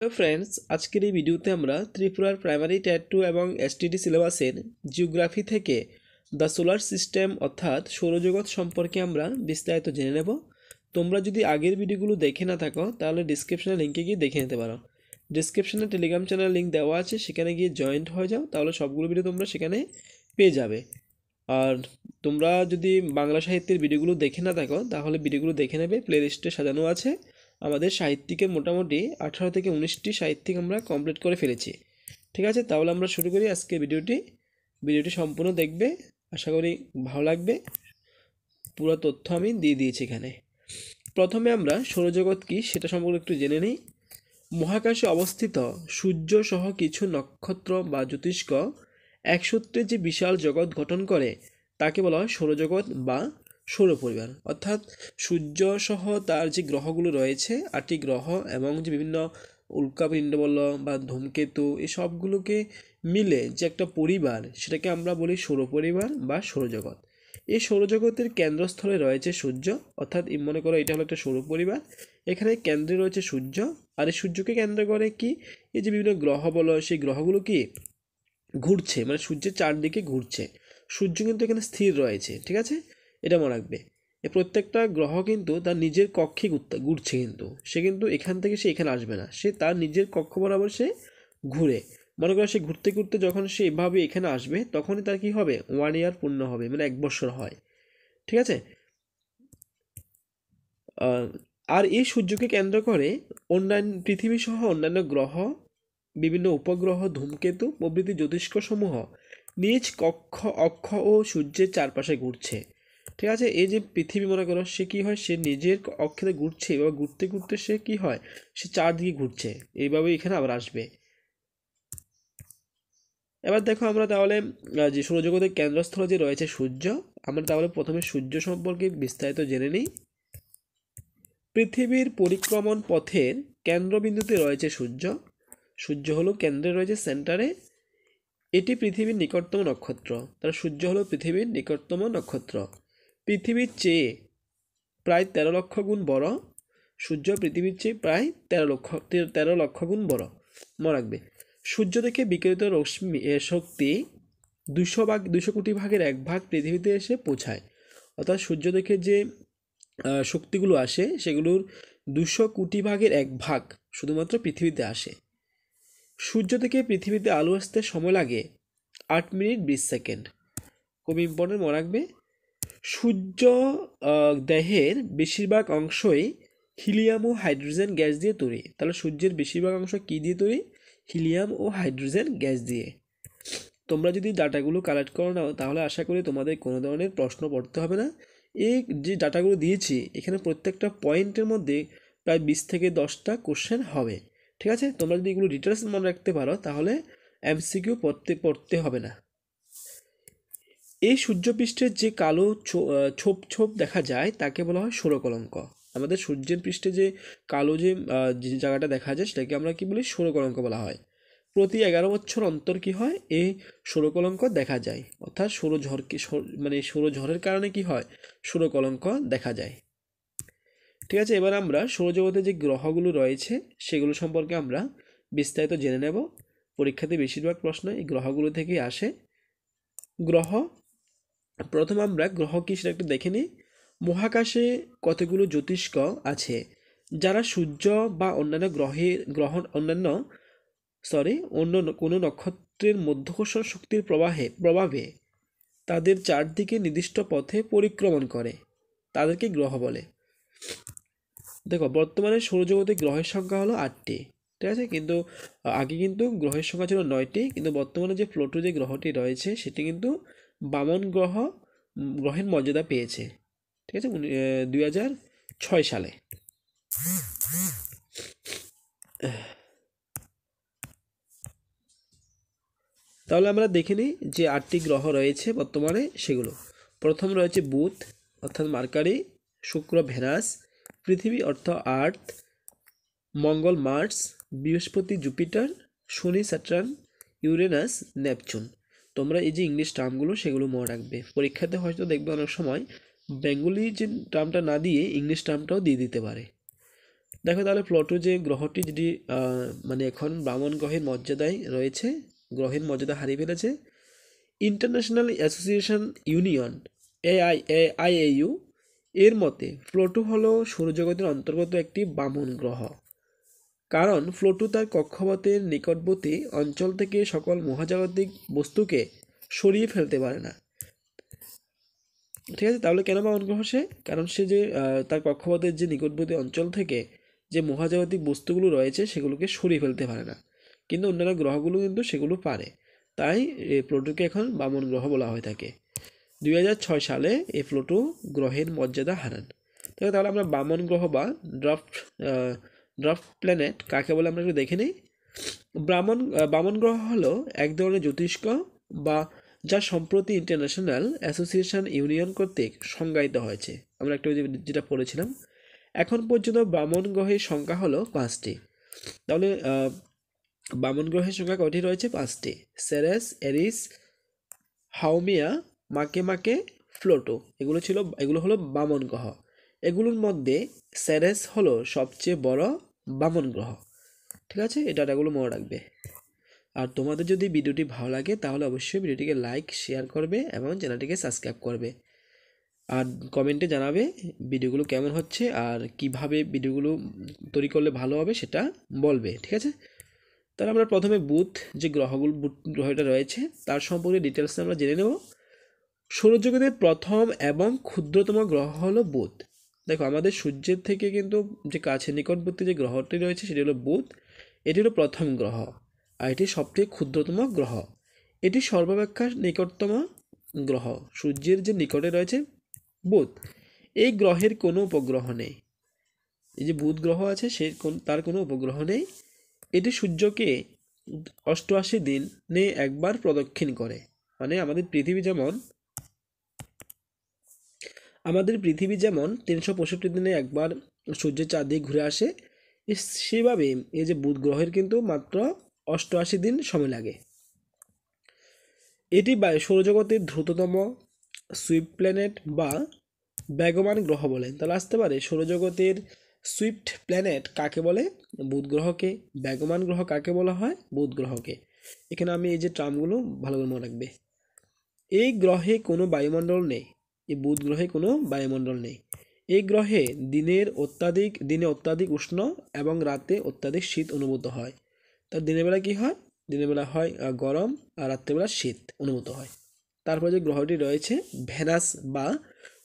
hello friends আজকের এই ভিডিওতে আমরা ত্রিপুরার প্রাইমারি টায়ার টু এবং এসটিডি সিলেবাসের জিওগ্রাফি থেকে দ্য সোলার সিস্টেম অর্থাৎ সৌরজগৎ সম্পর্কে আমরা বিস্তারিত জেনে নেব তোমরা যদি আগের ভিডিওগুলো দেখে না থাকো তাহলে ডিসক্রিপশানে লিঙ্কে গিয়ে দেখে নিতে পারো ডিসক্রিপশানে টেলিগ্রাম চ্যানেল লিঙ্ক দেওয়া আছে সেখানে গিয়ে জয়েন্ট হয়ে যাও তাহলে সবগুলো ভিডিও তোমরা সেখানে পেয়ে যাবে আর তোমরা যদি বাংলা সাহিত্যের ভিডিওগুলো দেখে না থাকো তাহলে ভিডিওগুলো দেখে নেবে প্লে লিস্টে সাজানো আছে আমাদের সাহিত্যিকে মোটামুটি আঠারো থেকে উনিশটি সাহিত্যিক আমরা কমপ্লিট করে ফেলেছি ঠিক আছে তাহলে আমরা শুরু করি আজকে ভিডিওটি ভিডিওটি সম্পূর্ণ দেখবে আশা করি ভালো লাগবে পুরো তথ্য আমি দিয়ে দিয়েছি এখানে প্রথমে আমরা সৌরজগৎ কি সেটা সম্পর্কে একটু জেনে নিই মহাকাশে অবস্থিত সূর্য সহ কিছু নক্ষত্র বা জ্যোতিষ্ক একসূত্রে যে বিশাল জগৎ গঠন করে তাকে বলা হয় সৌরজগৎ বা সৌর পরিবার অর্থাৎ সূর্য সহ তার যে গ্রহগুলো রয়েছে আটটি গ্রহ এবং যে বিভিন্ন উল্কাপিণ্ডবল বা ধূমকেতু এই সবগুলোকে মিলে যে একটা পরিবার সেটাকে আমরা বলি সৌর পরিবার বা সৌরজগৎ এই সৌরজগতের কেন্দ্রস্থলে রয়েছে সূর্য অর্থাৎ মনে করো এটা হলো একটা সৌর পরিবার এখানে কেন্দ্রে রয়েছে সূর্য আর এই সূর্যকে কেন্দ্র করে কি এই যে বিভিন্ন গ্রহ বলো সেই গ্রহগুলো কি ঘুরছে মানে সূর্যের চারদিকে ঘুরছে সূর্য কিন্তু এখানে স্থির রয়েছে ঠিক আছে এটা মনে রাখবে এ প্রত্যেকটা গ্রহ কিন্তু তার নিজের কক্ষে ঘুরছে কিন্তু সে কিন্তু এখান থেকে সে এখানে আসবে না সে তার নিজের কক্ষ বরাবর সে ঘুরে মনে করো সে ঘুরতে ঘুরতে যখন সে এভাবে এখানে আসবে তখনই তার কি হবে ওয়ান ইয়ার পূর্ণ হবে মানে এক বছর হয় ঠিক আছে আর এই সূর্যকে কেন্দ্র করে অন্যান্য পৃথিবী সহ অন্যান্য গ্রহ বিভিন্ন উপগ্রহ ধূমকেতু প্রভৃতি জ্যোতিষ্কসমূহ নিজ কক্ষ অক্ষ ও সূর্যের চারপাশে ঘুরছে ঠিক আছে এই যে পৃথিবী মনে করো সে কী হয় সে নিজের অক্ষরে ঘুরছে এবার ঘুরতে ঘুরতে সে কি হয় সে চারদিকে ঘুরছে এইভাবে এখানে আবার আসবে এবার দেখো আমরা তাহলে যে সৌরজগতের কেন্দ্রস্থলে যে রয়েছে সূর্য আমরা তাহলে প্রথমে সূর্য সম্পর্কে বিস্তারিত জেনে নিই পৃথিবীর পরিক্রমণ পথের কেন্দ্রবিন্দুতে রয়েছে সূর্য সূর্য হলো কেন্দ্রে রয়েছে সেন্টারে এটি পৃথিবীর নিকটতম নক্ষত্র তার সূর্য হলো পৃথিবীর নিকটতম নক্ষত্র পৃথিবীর চেয়ে প্রায় তেরো লক্ষ গুণ বড় সূর্য পৃথিবীর চেয়ে প্রায় তেরো লক্ষ তেরো লক্ষ গুণ বড় মনে রাখবে সূর্য থেকে বিকিরিত রশ্মি শক্তি দুশো ভাগ দুশো কোটি ভাগের এক ভাগ পৃথিবীতে এসে পৌঁছায় অর্থাৎ সূর্য থেকে যে শক্তিগুলো আসে সেগুলোর দুশো কোটি ভাগের এক ভাগ শুধুমাত্র পৃথিবীতে আসে সূর্য থেকে পৃথিবীতে আলো আসতে সময় লাগে আট মিনিট বিশ সেকেন্ড খুব ইম্পর্টেন্ট মনে রাখবে সূর্য দেহের বেশিরভাগ অংশই হিলিয়াম ও হাইড্রোজেন গ্যাস দিয়ে তৈরি তাহলে সূর্যের বেশিরভাগ অংশ কী দিয়ে তৈরি হিলিয়াম ও হাইড্রোজেন গ্যাস দিয়ে তোমরা যদি ডাটাগুলো কালেক্ট করো নাও তাহলে আশা করি তোমাদের কোনো ধরনের প্রশ্ন পড়তে হবে না এই যে ডাটাগুলো দিয়েছি এখানে প্রত্যেকটা পয়েন্টের মধ্যে প্রায় বিশ থেকে দশটা কোশ্চেন হবে ঠিক আছে তোমরা যদি এগুলো ডিটেলস মনে রাখতে পারো তাহলে এমসিকিউ পড়তে পড়তে হবে না এই সূর্যপৃষ্ঠের যে কালো ছোপ ছোপ দেখা যায় তাকে বলা হয় সৌরকলঙ্ক আমাদের সূর্যের পৃষ্ঠে যে কালো যে জায়গাটা দেখা যায় সেটাকে আমরা কি বলি সৌরকলঙ্ক বলা হয় প্রতি এগারো বছর অন্তর কি হয় এই সৌরকলঙ্ক দেখা যায় অর্থাৎ সৌরঝড়কে মানে সৌরঝড়ের কারণে কি হয় সৌরকলঙ্ক দেখা যায় ঠিক আছে এবার আমরা সৌরজগতে যে গ্রহগুলো রয়েছে সেগুলো সম্পর্কে আমরা বিস্তারিত জেনে নেব পরীক্ষাতে বেশিরভাগ প্রশ্ন এই গ্রহগুলো থেকেই আসে গ্রহ প্রথম আমরা গ্রহ কি সেটা একটু দেখে নিই মহাকাশে কতগুলো জ্যোতিষ্ক আছে যারা সূর্য বা অন্যান্য গ্রহে গ্রহ অন্যান্য সরি অন্য কোনো নক্ষত্রের মধ্যকর্ষণ শক্তির প্রবাহে প্রভাবে তাদের চারদিকে নির্দিষ্ট পথে পরিক্রমণ করে তাদেরকে গ্রহ বলে দেখো বর্তমানে সৌরজগতে গ্রহের সংখ্যা হলো আটটি ঠিক আছে কিন্তু আগে কিন্তু গ্রহের সংখ্যা ছিল নয়টি কিন্তু বর্তমানে যে প্লোটো যে গ্রহটি রয়েছে সেটি কিন্তু বামন গ্রহ গ্রহের মর্যাদা পেয়েছে ঠিক আছে দুই হাজার ছয় সালে তাহলে আমরা দেখে নিই যে আটটি গ্রহ রয়েছে বর্তমানে সেগুলো প্রথম রয়েছে বুথ অর্থাৎ মার্কারি শুক্র ভেনাস পৃথিবী অর্থ আর্থ মঙ্গল মার্স বৃহস্পতি জুপিটার শনি স্যাটার্ন ইউরেনাস নেপচুন তোমরা এই যে ইংলিশ টার্মগুলো সেগুলো মনে রাখবে পরীক্ষাতে হয়তো দেখবে অনেক সময় বেঙ্গলি যে টার্মটা না দিয়ে ইংলিশ টার্মটাও দিয়ে দিতে পারে দেখো তাহলে প্লটো যে গ্রহটি যেটি মানে এখন ব্রাহ্মণ গ্রহের মর্যাদায় রয়েছে গ্রহের মর্যাদা হারিয়ে ফেলেছে international association union AI U এর মতে প্লটো হল সৌরজগতের অন্তর্গত একটি বামন গ্রহ কারণ ফ্লোটু তার কক্ষপথের নিকটবর্তী অঞ্চল থেকে সকল মহাজাগতিক বস্তুকে সরিয়ে ফেলতে পারে না ঠিক আছে তাহলে কেন বা গ্রহ সে কারণ সে যে তার কক্ষপথের যে নিকটবর্তী অঞ্চল থেকে যে মহাজাগতিক বস্তুগুলো রয়েছে সেগুলোকে সরিয়ে ফেলতে পারে না কিন্তু অন্যান্য গ্রহগুলো কিন্তু সেগুলো পারে তাই এই প্লুটোকে এখন বামন গ্রহ বলা হয়ে থাকে দুই সালে এই প্লুটো গ্রহের মর্যাদা হারান তাহলে আমরা বামন গ্রহ বা ড্রাফট ড্রাফট প্ল্যানেট কাকে বলে আমরা একটু দেখে নিই ব্রাহ্মণ বামন গ্রহ হলো এক ধরনের জ্যোতিষ্ক বা যা সম্প্রতি ইন্টারন্যাশনাল অ্যাসোসিয়েশন ইউনিয়ন কর্তৃক সংজ্ঞায়িত হয়েছে আমরা একটা যেটা পড়েছিলাম এখন পর্যন্ত বামন গ্রহের সংখ্যা হলো পাঁচটি তাহলে বামন গ্রহের সংখ্যা কটি রয়েছে পাঁচটি সেরেস এরিস হাউমিয়া মাকে মাকে ফ্লোটো এগুলো ছিল এগুলো হলো বামন গ্রহ এগুলোর মধ্যে সেরেস হলো সবচেয়ে বড় বামন গ্রহ ঠিক আছে এই ডাটাগুলো মনে রাখবে আর তোমাদের যদি ভিডিওটি ভালো লাগে তাহলে অবশ্যই ভিডিওটিকে লাইক শেয়ার করবে এবং চ্যানেলটিকে সাবস্ক্রাইব করবে আর কমেন্টে জানাবে ভিডিওগুলো কেমন হচ্ছে আর কিভাবে ভিডিওগুলো তৈরি করলে ভালো হবে সেটা বলবে ঠিক আছে তাহলে আমরা প্রথমে বুথ যে গ্রহগুলো বুথ গ্রহটা রয়েছে তার সম্পর্কে ডিটেলস আমরা জেনে নেব সৌরজগতের প্রথম এবং ক্ষুদ্রতম গ্রহ হলো বুধ দেখো আমাদের সূর্যের থেকে কিন্তু যে কাছে নিকটবর্তী যে গ্রহটি রয়েছে সেটি হলো বুধ এটি হলো প্রথম গ্রহ আর এটি সবচেয়ে ক্ষুদ্রতম গ্রহ এটি সর্বাপেক্ষা নিকটতম গ্রহ সূর্যের যে নিকটে রয়েছে বুধ এই গ্রহের কোনো উপগ্রহ নেই এই যে বুধ গ্রহ আছে সে তার কোনো উপগ্রহ নেই এটি সূর্যকে অষ্টআশি দিনে একবার প্রদক্ষিণ করে মানে আমাদের পৃথিবী যেমন আমাদের পৃথিবী যেমন তিনশো পঁয়ষট্টি দিনে একবার সূর্যের চারদিক ঘুরে আসে সেভাবে এই যে বুধ গ্রহের কিন্তু মাত্র অষ্টআশি দিন সময় লাগে এটি সৌরজগতের দ্রুততম সুইফট প্ল্যানেট বা বেগমান গ্রহ বলে তাহলে আসতে পারে সৌরজগতের সুইফট প্ল্যানেট কাকে বলে বুধ গ্রহকে বেগমান গ্রহ কাকে বলা হয় বুধ গ্রহকে এখানে আমি এই যে ট্রামগুলো ভালো করে মনে রাখবে এই গ্রহে কোনো বায়ুমণ্ডল নেই এই বুধ গ্রহে কোনো বায়ুমণ্ডল নেই এই গ্রহে দিনের অত্যাধিক দিনে অত্যাধিক উষ্ণ এবং রাতে অত্যাধিক শীত অনুভূত হয় তার দিনের বেলা কী হয় দিনের বেলা হয় গরম আর রাত্রেবেলা শীত অনুভূত হয় তারপরে যে গ্রহটি রয়েছে ভেনাস বা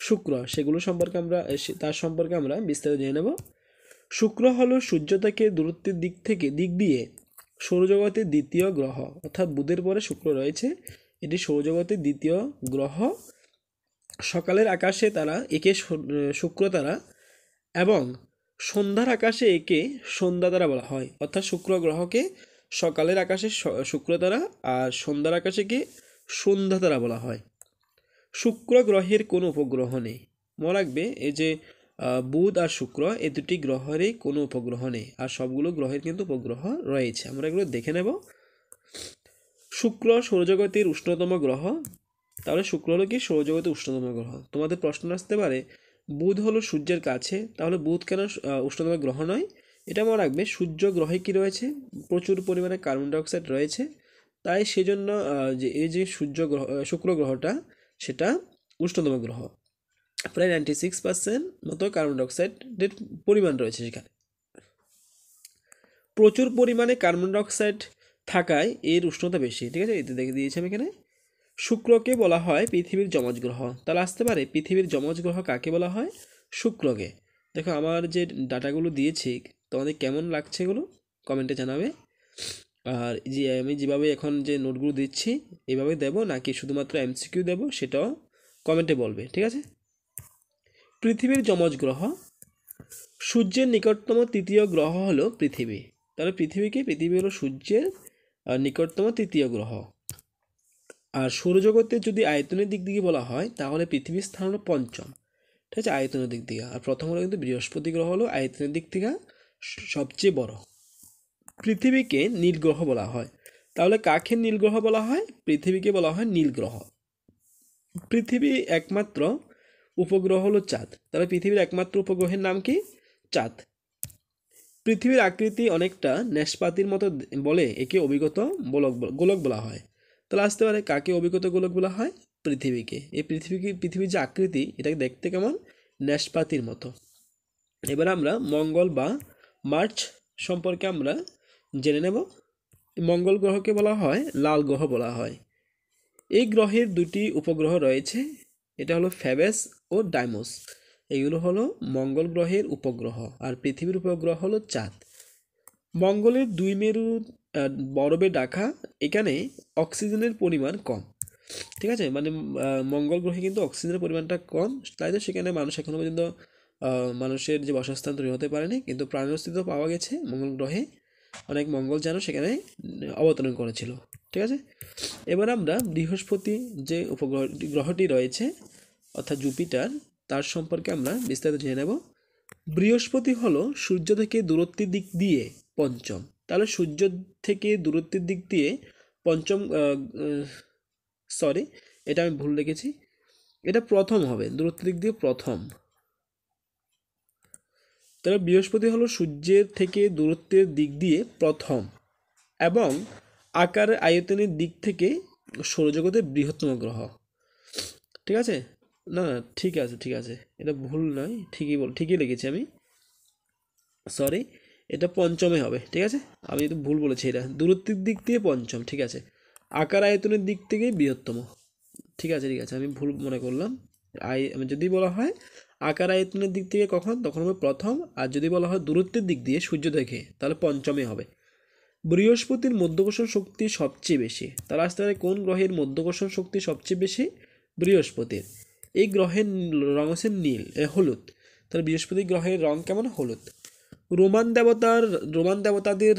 শুক্র সেগুলো সম্পর্কে আমরা তার সম্পর্কে আমরা বিস্তারিত জেনে নেব শুক্র হলো সূর্য থেকে দূরত্বের দিক থেকে দিক দিয়ে সৌরজগতের দ্বিতীয় গ্রহ অর্থাৎ বুধের পরে শুক্র রয়েছে এটি সৌরজগতের দ্বিতীয় গ্রহ সকালের আকাশে তারা একে শুক্রতারা এবং সন্ধ্যার আকাশে একে সন্ধ্যাতারা বলা হয় অর্থাৎ শুক্র গ্রহকে সকালের আকাশে শুক্রতারা আর সন্ধ্যার আকাশেকে সন্ধ্যাতারা বলা হয় শুক্র গ্রহের কোনো উপগ্রহ নেই মনে রাখবে এই যে বুধ আর শুক্র এ দুটি গ্রহেরই কোনো উপগ্রহ নেই আর সবগুলো গ্রহের কিন্তু উপগ্রহ রয়েছে আমরা এগুলো দেখে নেব শুক্র সৌরজগতের উষ্ণতম গ্রহ তাহলে শুক্র হলো কি সৌরজগতে উষ্ণতম গ্রহ তোমাদের প্রশ্ন আসতে পারে বুধ হলো সূর্যের কাছে তাহলে বুধ কেন উষ্ণতম গ্রহ নয় এটা মনে রাখবে সূর্য গ্রহে কী রয়েছে প্রচুর পরিমাণে কার্বন ডাইঅক্সাইড রয়েছে তাই সেজন্য যে এই যে সূর্য গ্রহ শুক্র গ্রহটা সেটা উষ্ণতম গ্রহ প্রায় নাইনটি সিক্স পার্সেন্ট মতো কার্বন ডাইঅক্সাইডের পরিমাণ রয়েছে সেখানে প্রচুর পরিমাণে কার্বন ডাইঅক্সাইড থাকায় এর উষ্ণতা বেশি ঠিক আছে এতে দেখে দিয়েছি আমি এখানে শুক্রকে বলা হয় পৃথিবীর যমজ গ্রহ তাহলে আসতে পারে পৃথিবীর যমজ গ্রহ কাকে বলা হয় শুক্রকে দেখো আমার যে ডাটাগুলো দিয়েছি তোমাদের কেমন লাগছে এগুলো কমেন্টে জানাবে আর যে আমি যেভাবে এখন যে নোটগুলো দিচ্ছি এভাবে দেবো নাকি শুধুমাত্র এমসিকিউ দেবো সেটাও কমেন্টে বলবে ঠিক আছে পৃথিবীর যমজ গ্রহ সূর্যের নিকটতম তৃতীয় গ্রহ হলো পৃথিবী তাহলে পৃথিবীকে পৃথিবী হলো সূর্যের নিকটতম তৃতীয় গ্রহ আর সৌরজগতের যদি আয়তনের দিক দিকে বলা হয় তাহলে পৃথিবীর স্থান হলো পঞ্চম ঠিক আছে আয়তনের দিক থেকে আর প্রথম হলো কিন্তু বৃহস্পতি গ্রহ হলো আয়তনের দিক থেকে সবচেয়ে বড় পৃথিবীকে নীল গ্রহ বলা হয় তাহলে কাকে নীল গ্রহ বলা হয় পৃথিবীকে বলা হয় নীল গ্রহ পৃথিবী একমাত্র উপগ্রহ হলো চাঁদ তাহলে পৃথিবীর একমাত্র উপগ্রহের নাম কি চাঁদ পৃথিবীর আকৃতি অনেকটা নেশপাতির মতো বলে একে অভিগত গোলক বলা হয় তাহলে আসতে পারে কাকে অভিজ্ঞতাগুলো বলা হয় পৃথিবীকে এই পৃথিবীকে পৃথিবীর যে আকৃতি এটাকে দেখতে কেমন ন্যাসপাতির মতো এবার আমরা মঙ্গল বা মার্চ সম্পর্কে আমরা জেনে নেব মঙ্গল গ্রহকে বলা হয় লাল গ্রহ বলা হয় এই গ্রহের দুটি উপগ্রহ রয়েছে এটা হলো ফ্যাবেস ও ডাইমোস এগুলো হলো মঙ্গল গ্রহের উপগ্রহ আর পৃথিবীর উপগ্রহ হলো চাঁদ মঙ্গলের দুই মেরু বরফে ডাকা এখানে অক্সিজেনের পরিমাণ কম ঠিক আছে মানে মঙ্গল গ্রহে কিন্তু অক্সিজেনের পরিমাণটা কম তাই তো সেখানে মানুষ এখনও পর্যন্ত মানুষের যে বাসস্থান তৈরি হতে পারেনি কিন্তু প্রাণের অস্তিত্ব পাওয়া গেছে মঙ্গল গ্রহে অনেক মঙ্গল যেন সেখানে অবতরণ করেছিল ঠিক আছে এবার আমরা বৃহস্পতি যে উপগ্রহ গ্রহটি রয়েছে অর্থাৎ জুপিটার তার সম্পর্কে আমরা বিস্তারিত জেনে নেব বৃহস্পতি হলো সূর্য থেকে দূরত্বের দিক দিয়ে পঞ্চম তাহলে সূর্য থেকে দূরত্বের দিক দিয়ে পঞ্চম সরি এটা আমি ভুল রেখেছি এটা প্রথম হবে দূরত্বের দিক দিয়ে প্রথম তাহলে বৃহস্পতি হলো সূর্যের থেকে দূরত্বের দিক দিয়ে প্রথম এবং আকার আয়তনের দিক থেকে সৌরজগতের বৃহত্তম গ্রহ ঠিক আছে না না ঠিক আছে ঠিক আছে এটা ভুল নয় ঠিকই বল ঠিকই লেগেছি আমি সরি এটা পঞ্চমে হবে ঠিক আছে আমি কিন্তু ভুল বলেছি এটা দূরত্বের দিক দিয়ে পঞ্চম ঠিক আছে আকার আয়তনের দিক থেকেই বৃহত্তম ঠিক আছে ঠিক আছে আমি ভুল মনে করলাম আই যদি বলা হয় আকার আয়তনের দিক থেকে কখন তখন হবে প্রথম আর যদি বলা হয় দূরত্বের দিক দিয়ে সূর্য দেখে তাহলে পঞ্চমে হবে বৃহস্পতির মধ্যকর্ষণ শক্তি সবচেয়ে বেশি তাহলে আস্তে আস্তে কোন গ্রহের মধ্যকর্ষণ শক্তি সবচেয়ে বেশি বৃহস্পতির এই গ্রহের রং হচ্ছে নীল হলুদ তাহলে বৃহস্পতি গ্রহের রং কেমন হলুদ রোমান দেবতার রোমান দেবতাদের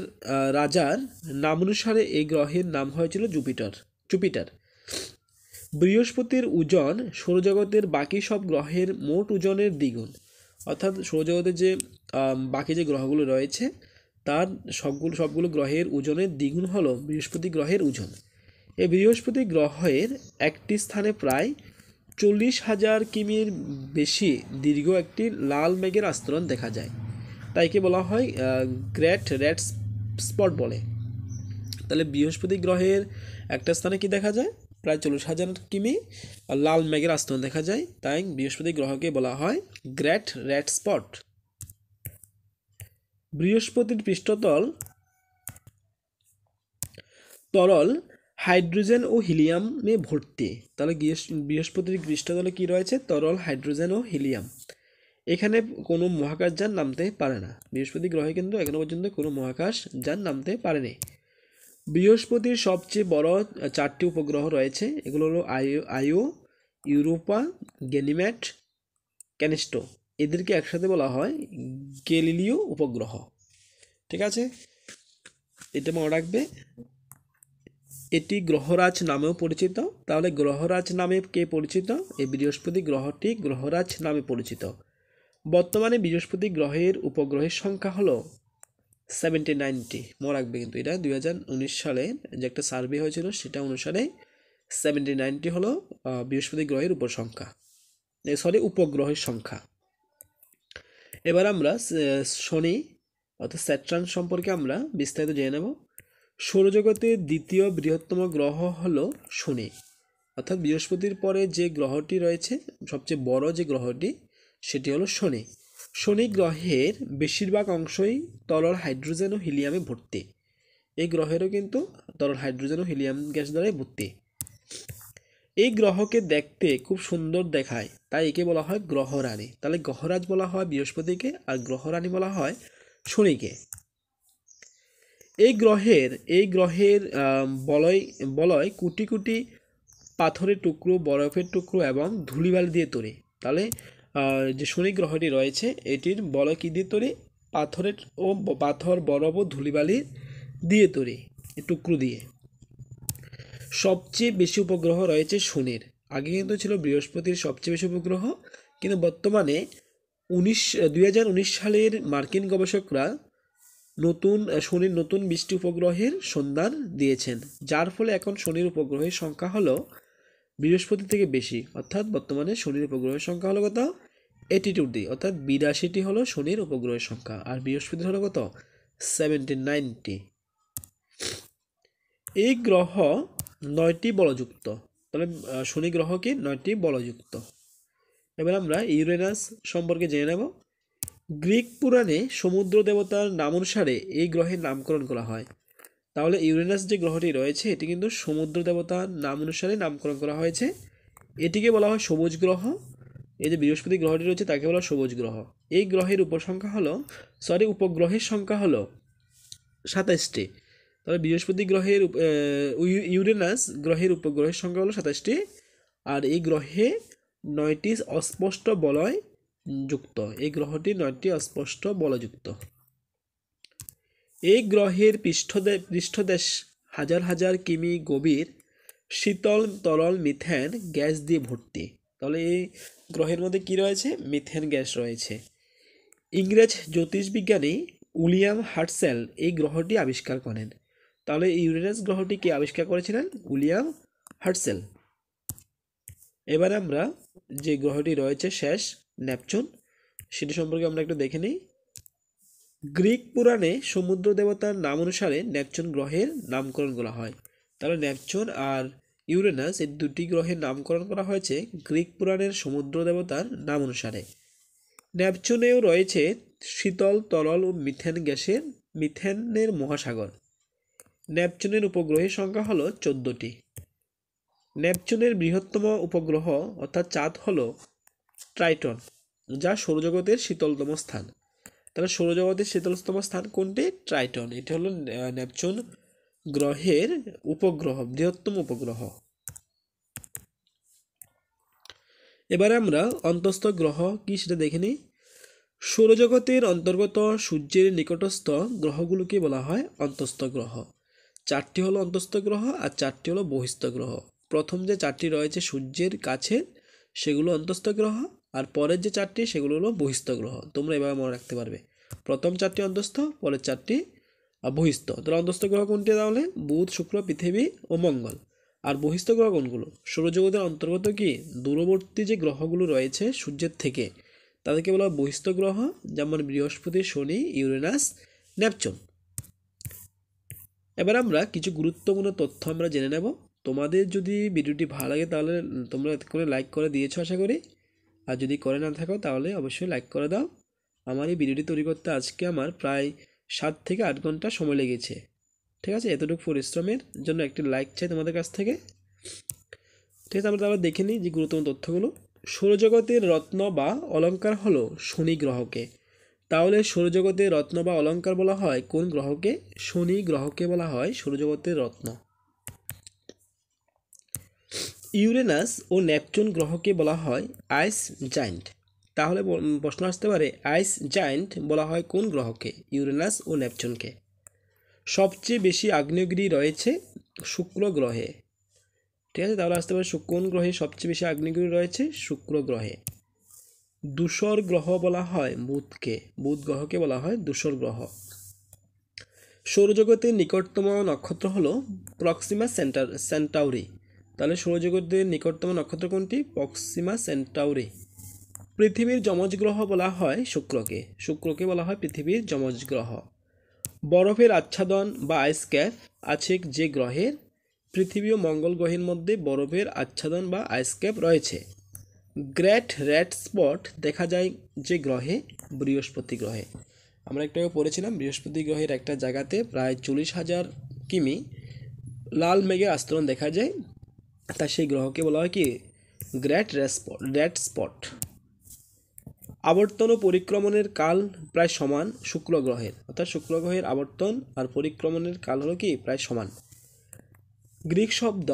রাজার নামানুসারে এই গ্রহের নাম হয়েছিল জুপিটার জুপিটার বৃহস্পতির ওজন সৌরজগতের বাকি সব গ্রহের মোট ওজনের দ্বিগুণ অর্থাৎ সৌরজগতের যে বাকি যে গ্রহগুলো রয়েছে তার সবগুলো সবগুলো গ্রহের ওজনের দ্বিগুণ হলো বৃহস্পতি গ্রহের ওজন এই বৃহস্পতি গ্রহের একটি স্থানে প্রায় চল্লিশ হাজার কিমির বেশি দীর্ঘ একটি লাল মেঘের আস্তরণ দেখা যায় তাই কি বলা হয় গ্র্যাট রেড স্পট বলে তাহলে বৃহস্পতি গ্রহের একটা স্থানে কি দেখা যায় প্রায় চল্লিশ হাজার কিমি লাল মেঘের আস্তরণ দেখা যায় তাই বৃহস্পতি গ্রহকে বলা হয় গ্র্যাট রেড স্পট বৃহস্পতির পৃষ্ঠতল তরল হাইড্রোজেন ও হিলিয়ামে ভর্তি তাহলে বৃহস্পতির পৃষ্ঠতলে কি রয়েছে তরল হাইড্রোজেন ও হিলিয়াম এখানে কোনো মহাকাশ যান নামতে পারে না বৃহস্পতি গ্রহে কিন্তু এখনও পর্যন্ত কোনো মহাকাশ যান নামতে পারেনি বৃহস্পতির সবচেয়ে বড় চারটি উপগ্রহ রয়েছে এগুলো হলো আয়ো আয়ো ইউরোপা গেনিম্যাট ক্যানিস্টো এদেরকে একসাথে বলা হয় গেলিলিও উপগ্রহ ঠিক আছে এটা মনে রাখবে এটি গ্রহরাজ নামেও পরিচিত তাহলে গ্রহরাজ নামে কে পরিচিত এই বৃহস্পতি গ্রহটি গ্রহরাজ নামে পরিচিত বর্তমানে বৃহস্পতি গ্রহের উপগ্রহের সংখ্যা হলো সেভেন্টি নাইনটি মনে রাখবে কিন্তু এটা দুই সালে যে একটা সার্ভে হয়েছিল সেটা অনুসারে সেভেন্টি নাইনটি হলো বৃহস্পতি গ্রহের উপসংখ্যা সরি উপগ্রহের সংখ্যা এবার আমরা শনি অর্থাৎ স্যাট্রান সম্পর্কে আমরা বিস্তারিত জেনে নেব সৌরজগতের দ্বিতীয় বৃহত্তম গ্রহ হলো শনি অর্থাৎ বৃহস্পতির পরে যে গ্রহটি রয়েছে সবচেয়ে বড় যে গ্রহটি সেটি হলো শনি শনি গ্রহের বেশিরভাগ অংশই তরল হাইড্রোজেন ও হিলিয়ামে ভর্তি এই গ্রহেরও কিন্তু তরল হাইড্রোজেন ও হিলিয়াম গ্যাস দ্বারাই ভর্তি এই গ্রহকে দেখতে খুব সুন্দর দেখায় তাই একে বলা হয় গ্রহরানী তাহলে গ্রহরাজ বলা হয় বৃহস্পতিকে আর গ্রহরানী বলা হয় শনিকে এই গ্রহের এই গ্রহের বলয় বলয় কোটি কোটি পাথরের টুকরো বরফের টুকরো এবং ধুলিবালি দিয়ে তৈরি তাহলে যে শনি গ্রহটি রয়েছে এটির বলকি দিয়ে তৈরি পাথরের ও পাথর বরাবর ধুলিবালি দিয়ে তৈরি টুকরো দিয়ে সবচেয়ে বেশি উপগ্রহ রয়েছে শনির আগে কিন্তু ছিল বৃহস্পতির সবচেয়ে বেশি উপগ্রহ কিন্তু বর্তমানে উনিশ দুই সালের মার্কিন গবেষকরা নতুন শনির নতুন বৃষ্টি উপগ্রহের সন্ধান দিয়েছেন যার ফলে এখন শনির উপগ্রহের সংখ্যা হলো বৃহস্পতি থেকে বেশি অর্থাৎ বর্তমানে শনির উপগ্রহের সংখ্যা হলো কত এটি টু ডি অর্থাৎ বিরাশিটি হলো শনির উপগ্রহের সংখ্যা আর বৃহস্পতি হলো কত সেভেন্টি নাইনটি এই গ্রহ নয়টি বলযুক্ত তাহলে শনি গ্রহ কি নয়টি বলযুক্ত এবার আমরা ইউরেনাস সম্পর্কে জেনে নেব গ্রিক পুরাণে সমুদ্র দেবতার নাম অনুসারে এই গ্রহের নামকরণ করা হয় তাহলে ইউরেনাস যে গ্রহটি রয়েছে এটি কিন্তু সমুদ্র দেবতার নাম অনুসারে নামকরণ করা হয়েছে এটিকে বলা হয় সবুজ গ্রহ এই যে বৃহস্পতি গ্রহটি রয়েছে তাকে বলা সবুজ গ্রহ এই গ্রহের উপসংখ্যা হলো সরি উপগ্রহের সংখ্যা হলো সাতাইশটি তাহলে বৃহস্পতি গ্রহের ইউরেনাস গ্রহের উপগ্রহের সংখ্যা হলো সাতাশটি আর এই গ্রহে নয়টি অস্পষ্ট বলয় যুক্ত এই গ্রহটি নয়টি অস্পষ্ট বলযুক্ত এই গ্রহের পৃষ্ঠদে পৃষ্ঠদেশ হাজার হাজার কিমি গভীর শীতল তরল মিথেন গ্যাস দিয়ে ভর্তি তাহলে এই গ্রহের মধ্যে কি রয়েছে মিথেন গ্যাস রয়েছে ইংরেজ জ্যোতিষবিজ্ঞানী উইলিয়াম হার্টসেল এই গ্রহটি আবিষ্কার করেন তাহলে ইউরেনাস গ্রহটি কে আবিষ্কার করেছিলেন উইলিয়াম হার্টসেল এবার আমরা যে গ্রহটি রয়েছে শেষ ন্যাপচুন সেটি সম্পর্কে আমরা একটু দেখে নিই গ্রিক পুরাণে সমুদ্র দেবতার নাম অনুসারে ন্যাকচন গ্রহের নামকরণ করা হয় তাহলে ন্যাকচন আর ইউরেনাস এই দুটি গ্রহের নামকরণ করা হয়েছে গ্রিক পুরাণের সমুদ্র দেবতার নাম অনুসারে ন্যাপচুনেও রয়েছে শীতল তরল ও মিথেন গ্যাসের মিথেনের মহাসাগর ন্যাপচুনের উপগ্রহের সংখ্যা হল চোদ্দোটি ন্যাপচুনের বৃহত্তম উপগ্রহ অর্থাৎ চাঁদ হল ট্রাইটন যা সৌরজগতের শীতলতম স্থান তারপর সৌরজগতের শীতলতম স্থান কোনটি ট্রাইটন এটি হলো নেপচুন গ্রহের উপগ্রহ বৃহত্তম উপগ্রহ এবারে আমরা অন্তস্থ গ্রহ কি সেটা দেখে নিই সৌরজগতের অন্তর্গত সূর্যের নিকটস্থ গ্রহগুলোকে বলা হয় অন্তস্থ গ্রহ চারটি হলো অন্তস্থ গ্রহ আর চারটি হলো বহিস্থ গ্রহ প্রথম যে চারটি রয়েছে সূর্যের কাছে সেগুলো অন্তস্থ গ্রহ আর পরের যে চারটি সেগুলো হলো বহিস্থ গ্রহ তোমরা এভাবে মনে রাখতে পারবে প্রথম চারটি অন্তস্থ পরের চারটি বহিস্থ তাহলে অন্তস্থ গ্রহ কোনটি তাহলে বুধ শুক্র পৃথিবী ও মঙ্গল আর বহিস্থ গ্রহ কোনগুলো সৌরজগতের অন্তর্গত কি দূরবর্তী যে গ্রহগুলো রয়েছে সূর্যের থেকে তাদেরকে বলা হয় বহিস্থ গ্রহ যেমন বৃহস্পতি শনি ইউরেনাস ন্যাপচন এবার আমরা কিছু গুরুত্বপূর্ণ তথ্য আমরা জেনে নেব তোমাদের যদি ভিডিওটি ভালো লাগে তাহলে তোমরা এতক্ষণে লাইক করে দিয়েছো আশা করি আর যদি করে না থাকো তাহলে অবশ্যই লাইক করে দাও আমার এই ভিডিওটি তৈরি করতে আজকে আমার প্রায় সাত থেকে আট ঘন্টা সময় লেগেছে ঠিক আছে এতটুকু পরিশ্রমের জন্য একটি লাইক চাই তোমাদের কাছ থেকে ঠিক আছে আমরা তাহলে দেখে নিই যে গুরুত্বপূর্ণ তথ্যগুলো সৌরজগতের রত্ন বা অলঙ্কার হলো শনি গ্রহকে তাহলে সৌরজগতের রত্ন বা অলঙ্কার বলা হয় কোন গ্রহকে শনি গ্রহকে বলা হয় সৌরজগতের রত্ন ইউরেনাস ও নেপচুন গ্রহকে বলা হয় আইস জায়েন্ট তাহলে প্রশ্ন আসতে পারে আইস জায়েন্ট বলা হয় কোন গ্রহকে ইউরেনাস ও নেপচুনকে সবচেয়ে বেশি আগ্নেয়গিরি রয়েছে শুক্র গ্রহে ঠিক আছে তাহলে আসতে পারে কোন গ্রহে সবচেয়ে বেশি আগ্নেয়গিরি রয়েছে শুক্র গ্রহে দূষর গ্রহ বলা হয় বুধকে বুধ গ্রহকে বলা হয় দূষর গ্রহ সৌরজগতের নিকটতম নক্ষত্র হল প্রক্সিমা সেন্টার সেন্টাউরি তাহলে সৌরজগতের নিকটতম নক্ষত্র কোনটি পক্সিমা সেন্টাউরি পৃথিবীর যমজ গ্রহ বলা হয় শুক্রকে শুক্রকে বলা হয় পৃথিবীর যমজ গ্রহ বরফের আচ্ছাদন বা আইসক্যাপ আছে যে গ্রহের পৃথিবী ও মঙ্গল গ্রহের মধ্যে বরফের আচ্ছাদন বা আইসক্যাপ রয়েছে গ্রেট রেড স্পট দেখা যায় যে গ্রহে বৃহস্পতি গ্রহে আমরা একটা পড়েছিলাম বৃহস্পতি গ্রহের একটা জায়গাতে প্রায় চল্লিশ হাজার কিমি লাল মেঘের আস্তরণ দেখা যায় তা সেই গ্রহকে বলা হয় কি গ্র্যাট রেসপট র্যাট স্পট আবর্তন ও পরিক্রমণের কাল প্রায় সমান শুক্র গ্রহের অর্থাৎ শুক্র গ্রহের আবর্তন আর পরিক্রমণের কাল হলো কি প্রায় সমান গ্রিক শব্দ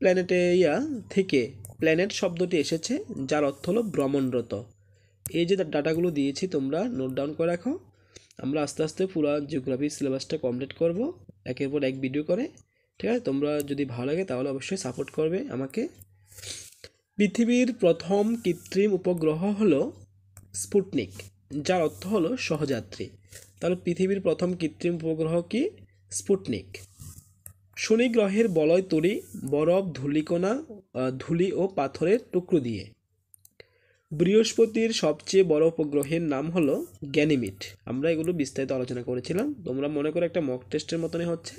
প্ল্যানেটেরিয়া থেকে প্ল্যানেট শব্দটি এসেছে যার অর্থ হলো ভ্রমণরত এই যে ডাটাগুলো দিয়েছি তোমরা নোট ডাউন করে রাখো আমরা আস্তে আস্তে পুরো জিওগ্রাফি সিলেবাসটা কমপ্লিট করব একের পর এক ভিডিও করে ঠিক আছে তোমরা যদি ভালো লাগে তাহলে অবশ্যই সাপোর্ট করবে আমাকে পৃথিবীর প্রথম কৃত্রিম উপগ্রহ হলো স্পুটনিক যার অর্থ হলো সহযাত্রী তাহলে পৃথিবীর প্রথম কৃত্রিম উপগ্রহ কি স্পুটনিক শনি গ্রহের বলয় তরি বরফ ধুলিকোনা ধুলি ও পাথরের টুকরো দিয়ে বৃহস্পতির সবচেয়ে বড় উপগ্রহের নাম হলো গ্যানিমিট আমরা এগুলো বিস্তারিত আলোচনা করেছিলাম তোমরা মনে করো একটা মক টেস্টের মতনই হচ্ছে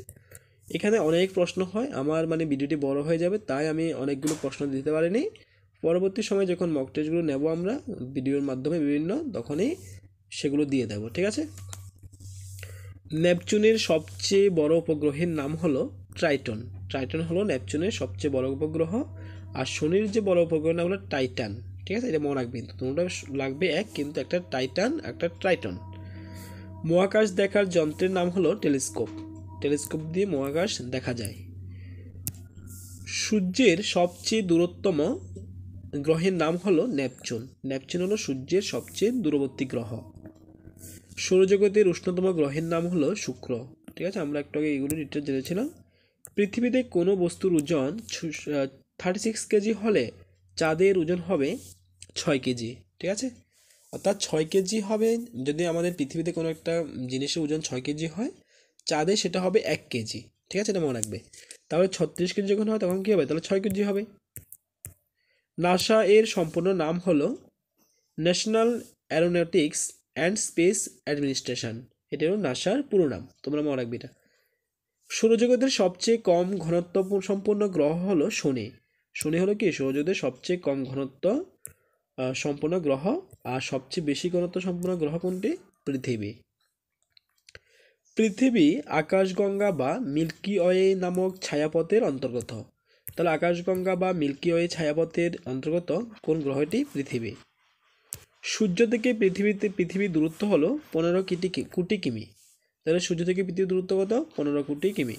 এখানে অনেক প্রশ্ন হয় আমার মানে ভিডিওটি বড় হয়ে যাবে তাই আমি অনেকগুলো প্রশ্ন দিতে পারিনি পরবর্তী সময় যখন মক টেস্টগুলো নেব আমরা ভিডিওর মাধ্যমে বিভিন্ন তখনই সেগুলো দিয়ে দেব ঠিক আছে নেপচুনের সবচেয়ে বড় উপগ্রহের নাম হলো ট্রাইটন ট্রাইটন হলো নেপচুনের সবচেয়ে বড় উপগ্রহ আর শনির যে বড় উপগ্রহ নাম হলো টাইটান ঠিক আছে এটা মনে রাখবেন তোমরা লাগবে এক কিন্তু একটা টাইটান একটা ট্রাইটন মহাকাশ দেখার যন্ত্রের নাম হলো টেলিস্কোপ টেলিস্কোপ দিয়ে মহাকাশ দেখা যায় সূর্যের সবচেয়ে দূরত্তম গ্রহের নাম হলো নেপচুন নেপচুন হলো সূর্যের সবচেয়ে দূরবর্তী গ্রহ সৌরজগতের উষ্ণতম গ্রহের নাম হলো শুক্র ঠিক আছে আমরা একটু আগে এগুলো ডিটেল জেনেছিলাম পৃথিবীতে কোনো বস্তুর ওজন থার্টি সিক্স কেজি হলে চাঁদের ওজন হবে ছয় কেজি ঠিক আছে অর্থাৎ ছয় কেজি হবে যদি আমাদের পৃথিবীতে কোনো একটা জিনিসের ওজন ছয় কেজি হয় চাঁদে সেটা হবে এক কেজি ঠিক আছে এটা মনে রাখবে তাহলে ছত্রিশ কেজি যখন হয় তখন কী হবে তাহলে ছয় কেজি হবে নাসা এর সম্পূর্ণ নাম হলো national aeronautics and space administration এটা হলো নাসার পুরো নাম তোমরা মনে রাখবে এটা সৌরজগতের সবচেয়ে কম ঘনত্ব সম্পন্ন গ্রহ হলো শনি শনি হলো কি সৌরজগতের সবচেয়ে কম ঘনত্ব সম্পন্ন গ্রহ আর সবচেয়ে বেশি ঘনত্ব সম্পন্ন গ্রহ কোনটি পৃথিবী পৃথিবী আকাশগঙ্গা বা মিল্কি ওয়ে নামক ছায়াপথের অন্তর্গত তাহলে আকাশগঙ্গা বা মিল্কি ওয়ে ছায়াপথের অন্তর্গত কোন গ্রহটি পৃথিবী সূর্য থেকে পৃথিবীতে পৃথিবীর দূরত্ব হলো পনেরো কিটি কোটি কিমি তাহলে সূর্য থেকে পৃথিবীর দূরত্ব কত পনেরো কোটি কিমি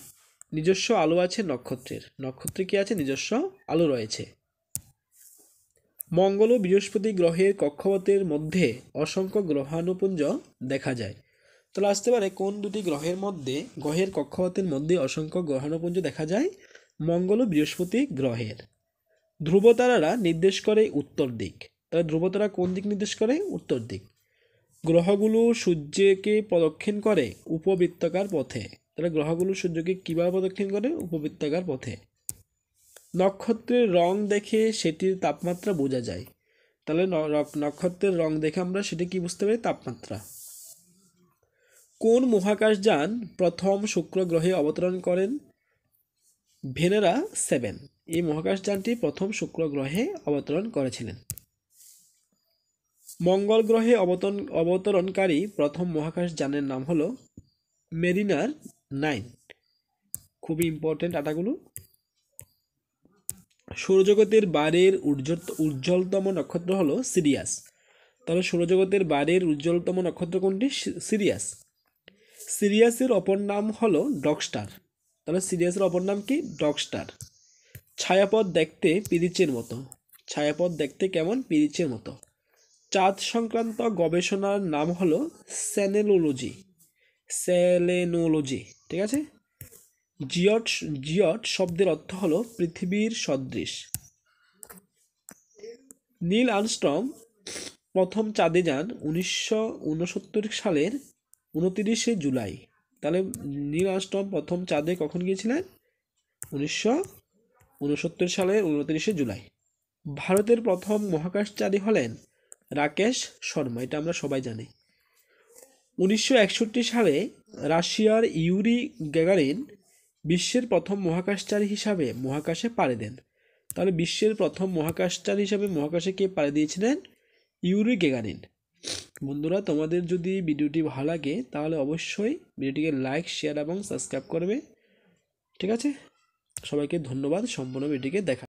নিজস্ব আলো আছে নক্ষত্রের নক্ষত্রে কি আছে নিজস্ব আলো রয়েছে মঙ্গল ও বৃহস্পতি গ্রহের কক্ষপথের মধ্যে অসংখ্য গ্রহাণুপুঞ্জ দেখা যায় তাহলে আসতে পারে কোন দুটি গ্রহের মধ্যে গ্রহের কক্ষপথের মধ্যে অসংখ্য গ্রহণপুঞ্জ দেখা যায় মঙ্গল ও বৃহস্পতি গ্রহের ধ্রুবতারারা নির্দেশ করে উত্তর দিক তাহলে ধ্রুবতারা কোন দিক নির্দেশ করে উত্তর দিক গ্রহগুলো সূর্যকে প্রদক্ষিণ করে উপবৃত্তাকার পথে তাহলে গ্রহগুলো সূর্যকে কীভাবে প্রদক্ষিণ করে উপবৃত্তাকার পথে নক্ষত্রের রং দেখে সেটির তাপমাত্রা বোঝা যায় তাহলে নক্ষত্রের রং দেখে আমরা সেটি কি বুঝতে পারি তাপমাত্রা কোন মহাকাশযান প্রথম শুক্র গ্রহে অবতরণ করেন ভেনেরা সেভেন এই মহাকাশযানটি প্রথম শুক্র গ্রহে অবতরণ করেছিলেন মঙ্গল গ্রহে অবতরণ অবতরণকারী প্রথম মহাকাশযানের নাম হলো মেরিনার নাইন খুবই ইম্পর্টেন্ট আটাগুলো সৌরজগতের বারের উজ্জ্বলতম নক্ষত্র হলো সিরিয়াস তাহলে সৌরজগতের বারের উজ্জ্বলতম নক্ষত্র কোনটি সিরিয়াস সিরিয়াসের অপর নাম হলো ডগস্টার তাহলে সিরিয়াসের অপর নাম কি ডগস্টার ছায়াপথ দেখতে পিরিচের মতো ছায়াপথ দেখতে কেমন পিরিচের মতো চাঁদ সংক্রান্ত গবেষণার নাম হলো স্যানেলোলজি স্যালেনোলজি ঠিক আছে জিয়ট জিয়ট শব্দের অর্থ হলো পৃথিবীর সদৃশ নীল আর্মস্ট্রং প্রথম চাঁদে যান উনিশশো সালের উনতিরিশে জুলাই তাহলে নীল আর্মস্ট্রং প্রথম চাঁদে কখন গিয়েছিলেন উনিশশো উনসত্তর সালে উনতিরিশে জুলাই ভারতের প্রথম মহাকাশচারী হলেন রাকেশ শর্মা এটা আমরা সবাই জানি উনিশশো একষট্টি সালে রাশিয়ার ইউরি গ্যাগারিন বিশ্বের প্রথম মহাকাশচারী হিসাবে মহাকাশে পাড়ে দেন তাহলে বিশ্বের প্রথম মহাকাশচারী হিসাবে মহাকাশে কে পাড়ে দিয়েছিলেন ইউরি গ্যাগারিন বন্ধুরা তোমাদের যদি ভিডিওটি ভালো লাগে তাহলে অবশ্যই ভিডিওটিকে লাইক শেয়ার এবং সাবস্ক্রাইব করবে ঠিক আছে সবাইকে ধন্যবাদ সম্পূর্ণ ভিডিওকে দেখা